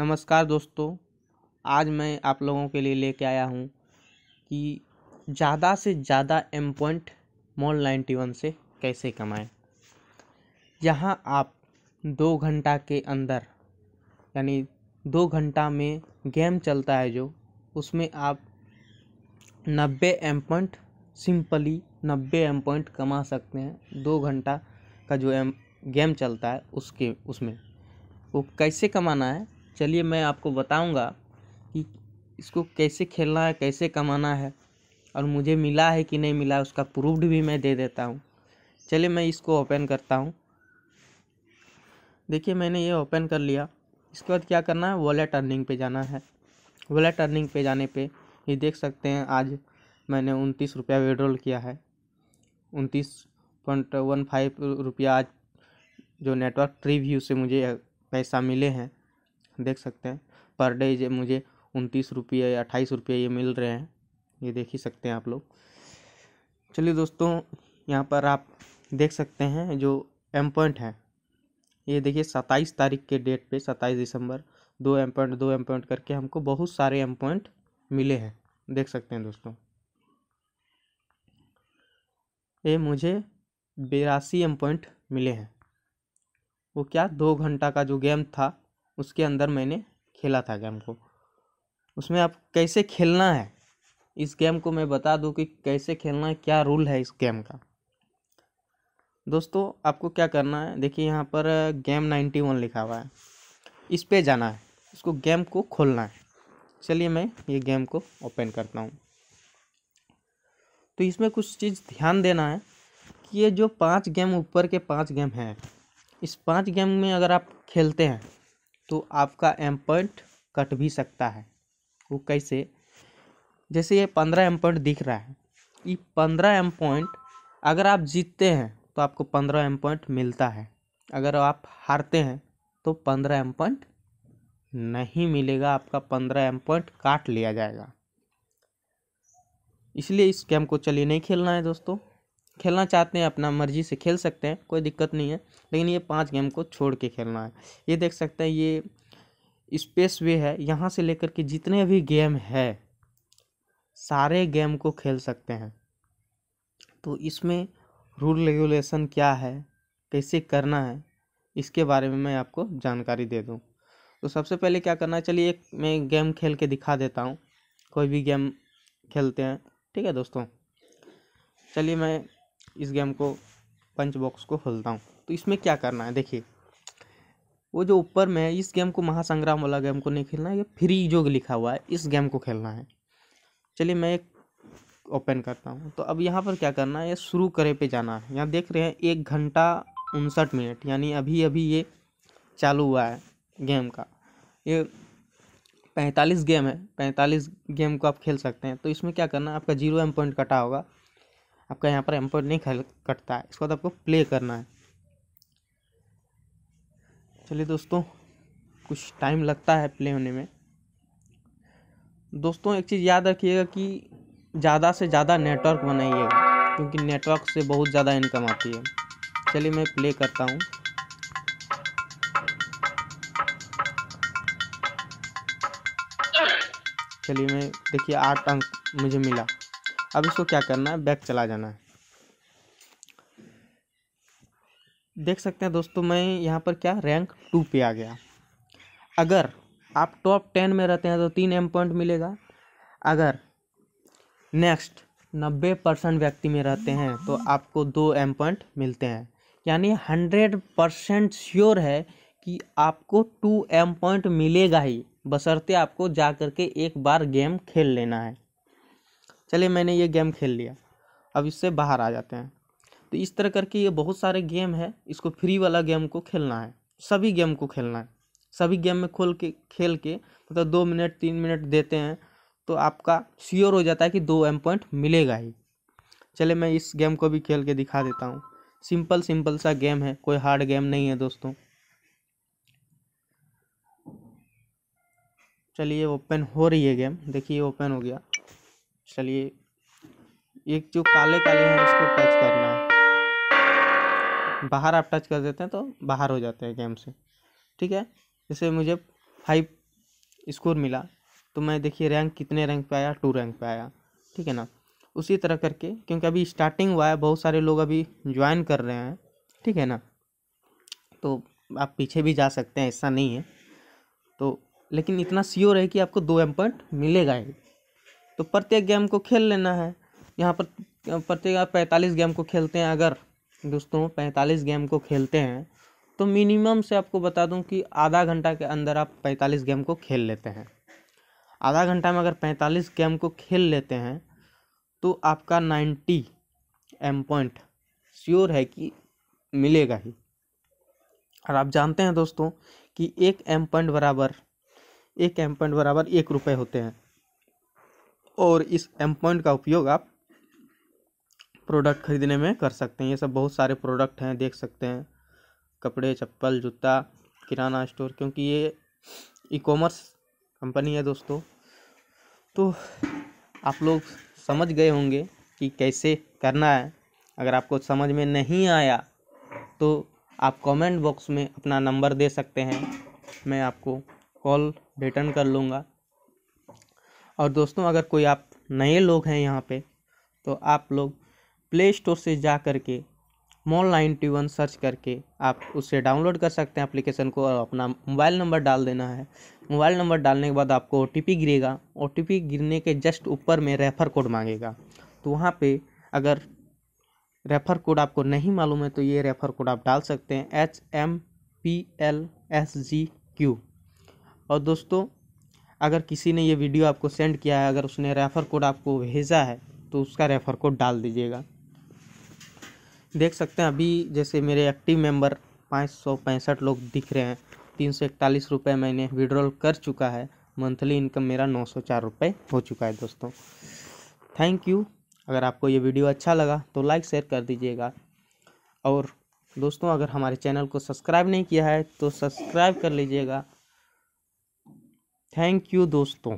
नमस्कार दोस्तों आज मैं आप लोगों के लिए लेके आया हूँ कि ज़्यादा से ज़्यादा M point mall ninety one से कैसे कमाएं यहाँ आप दो घंटा के अंदर यानी दो घंटा में गेम चलता है जो उसमें आप नब्बे एम पॉइंट सिंपली नब्बे एम पॉइंट कमा सकते हैं दो घंटा का जो एम गेम चलता है उसके उसमें वो कैसे कमाना है चलिए मैं आपको बताऊंगा कि इसको कैसे खेलना है कैसे कमाना है और मुझे मिला है कि नहीं मिला उसका प्रूफ भी मैं दे देता हूँ चलिए मैं इसको ओपन करता हूँ देखिए मैंने ये ओपन कर लिया इसके बाद क्या करना है वॉलेट अर्निंग पे जाना है वॉलेट अर्निंग पे जाने पे ये देख सकते हैं आज मैंने उनतीस रुपया विड्रॉल किया है उनतीस पॉइंट वन फाइव रुपया आज जो नेटवर्क रिव्यू से मुझे पैसा मिले हैं देख सकते हैं पर डे मुझे उनतीस रुपये या अट्ठाईस रुपये ये मिल रहे हैं ये देख ही सकते हैं आप लोग चलिए दोस्तों यहाँ पर आप देख सकते हैं जो एम पॉइंट है ये देखिए सत्ताईस तारीख के डेट पे सत्ताईस दिसंबर दो एम पॉइंट दो एम पॉइंट करके हमको बहुत सारे एम पॉइंट मिले हैं देख सकते हैं दोस्तों ये मुझे बेरासी एम पॉइंट मिले हैं वो क्या दो घंटा का जो गेम था उसके अंदर मैंने खेला था गेम को उसमें आप कैसे खेलना है इस गेम को मैं बता दूं कि कैसे खेलना है क्या रूल है इस गेम का दोस्तों आपको क्या करना है देखिए यहाँ पर गेम नाइन्टी वन लिखा हुआ है इस पर जाना है इसको गेम को खोलना है चलिए मैं ये गेम को ओपन करता हूँ तो इसमें कुछ चीज़ ध्यान देना है कि ये जो पांच गेम ऊपर के पांच गेम हैं इस पांच गेम में अगर आप खेलते हैं तो आपका एम पॉइंट कट भी सकता है वो कैसे जैसे ये पंद्रह एम पॉइंट दिख रहा है ये पंद्रह एम पॉइंट अगर आप जीतते हैं तो आपको पंद्रह एम पॉइंट मिलता है अगर आप हारते हैं तो पंद्रह एम पॉइंट नहीं मिलेगा आपका पंद्रह एम पॉइंट काट लिया जाएगा इसलिए इस गेम को चलिए नहीं खेलना है दोस्तों खेलना चाहते हैं अपना मर्जी से खेल सकते हैं कोई दिक्कत नहीं है लेकिन ये पाँच गेम को छोड़ के खेलना है ये देख सकते हैं ये स्पेस वे है यहाँ से लेकर के जितने भी गेम है सारे गेम को खेल सकते हैं तो इसमें रूल रेगुलेशन क्या है कैसे करना है इसके बारे में मैं आपको जानकारी दे दूँ तो सबसे पहले क्या करना है चलिए एक मैं गेम खेल के दिखा देता हूँ कोई भी गेम खेलते हैं ठीक है दोस्तों चलिए मैं इस गेम को पंच बॉक्स को खोलता हूँ तो इसमें क्या करना है देखिए वो जो ऊपर में इस गेम को महासंग्राम वाला गेम को नहीं खेलना है ये फ्री जो लिखा हुआ है इस गेम को खेलना है चलिए मैं एक ओपन करता हूँ तो अब यहाँ पर क्या करना है ये शुरू करे पे जाना है यहाँ देख रहे हैं एक घंटा उनसठ मिनट यानी अभी अभी ये चालू हुआ है गेम का ये पैंतालीस गेम है पैंतालीस गेम को आप खेल सकते हैं तो इसमें क्या करना है आपका जीरो एम पॉइंट कटा होगा आपका यहाँ पर एम पर नहीं कटता है इसके बाद तो आपको प्ले करना है चलिए दोस्तों कुछ टाइम लगता है प्ले होने में दोस्तों एक चीज़ याद रखिएगा कि ज़्यादा से ज़्यादा नेटवर्क बनाइएगा क्योंकि नेटवर्क से बहुत ज़्यादा इनकम आती है चलिए मैं प्ले करता हूँ चलिए मैं देखिए आठ अंक मुझे मिला अब इसको क्या करना है बैक चला जाना है देख सकते हैं दोस्तों मैं यहाँ पर क्या रैंक टू पे आ गया अगर आप टॉप टेन में रहते हैं तो तीन एम पॉइंट मिलेगा अगर नेक्स्ट नब्बे परसेंट व्यक्ति में रहते हैं तो आपको दो एम पॉइंट मिलते हैं यानी हंड्रेड परसेंट श्योर है कि आपको टू एम पॉइंट मिलेगा ही बशर्ते आपको जा करके एक बार गेम खेल लेना है चलिए मैंने ये गेम खेल लिया अब इससे बाहर आ जाते हैं तो इस तरह करके ये बहुत सारे गेम है इसको फ्री वाला गेम को खेलना है सभी गेम को खेलना है सभी गेम में खोल के खेल के मतलब तो दो मिनट तीन मिनट देते हैं तो आपका श्योर हो जाता है कि दो एम पॉइंट मिलेगा ही चले मैं इस गेम को भी खेल के दिखा देता हूँ सिंपल सिंपल सा गेम है कोई हार्ड गेम नहीं है दोस्तों चलिए ओपन हो रही है गेम देखिए ओपन हो गया चलिए एक जो काले काले हैं उसको टच करना है बाहर आप टच कर देते हैं तो बाहर हो जाते हैं गेम से ठीक है जैसे मुझे फाइव स्कोर मिला तो मैं देखिए रैंक कितने रैंक पे आया टू रैंक पे आया ठीक है ना उसी तरह करके क्योंकि अभी स्टार्टिंग हुआ है बहुत सारे लोग अभी ज्वाइन कर रहे हैं ठीक है ना तो आप पीछे भी जा सकते हैं ऐसा नहीं है तो लेकिन इतना सियोर है कि आपको दो एम पॉइंट मिलेगा ही तो प्रत्येक गेम को खेल लेना है यहाँ पर प्रत्येक आप पैंतालीस गेम को खेलते हैं अगर दोस्तों पैंतालीस गेम को खेलते हैं तो मिनिमम से आपको बता दूं कि आधा घंटा के अंदर आप पैंतालीस गेम को खेल लेते हैं आधा घंटा में अगर पैंतालीस गेम को खेल लेते हैं तो आपका नाइन्टी एम पॉइंट श्योर है कि मिलेगा ही और आप जानते हैं दोस्तों कि एक एम पॉइंट बराबर एक एम पॉइंट बराबर एक रुपये होते हैं और इस एम पॉइंट का उपयोग आप प्रोडक्ट खरीदने में कर सकते हैं ये सब बहुत सारे प्रोडक्ट हैं देख सकते हैं कपड़े चप्पल जूता किराना स्टोर क्योंकि ये ई कॉमर्स कंपनी है दोस्तों तो आप लोग समझ गए होंगे कि कैसे करना है अगर आपको समझ में नहीं आया तो आप कमेंट बॉक्स में अपना नंबर दे सकते हैं मैं आपको कॉल रिटर्न कर लूँगा और दोस्तों अगर कोई आप नए लोग हैं यहाँ पे तो आप लोग प्ले स्टोर से जा कर के मॉल नाइन्टी वन सर्च करके आप उससे डाउनलोड कर सकते हैं एप्लीकेशन को और अपना मोबाइल नंबर डाल देना है मोबाइल नंबर डालने के बाद आपको ओ गिरेगा ओ गिरने के जस्ट ऊपर में रेफर कोड मांगेगा तो वहाँ पे अगर रेफर कोड आपको नहीं मालूम है तो ये रेफर कोड आप डाल सकते हैं H M P L S G Q और दोस्तों अगर किसी ने ये वीडियो आपको सेंड किया है अगर उसने रेफ़र कोड आपको भेजा है तो उसका रेफ़र कोड डाल दीजिएगा देख सकते हैं अभी जैसे मेरे एक्टिव मेंबर पाँच सौ पैंसठ लोग दिख रहे हैं तीन सौ इकतालीस रुपये मैंने विड्रॉल कर चुका है मंथली इनकम मेरा नौ सौ चार रुपये हो चुका है दोस्तों थैंक यू अगर आपको ये वीडियो अच्छा लगा तो लाइक शेयर कर दीजिएगा और दोस्तों अगर हमारे चैनल को सब्सक्राइब नहीं किया है तो सब्सक्राइब कर लीजिएगा थैंक यू दोस्तों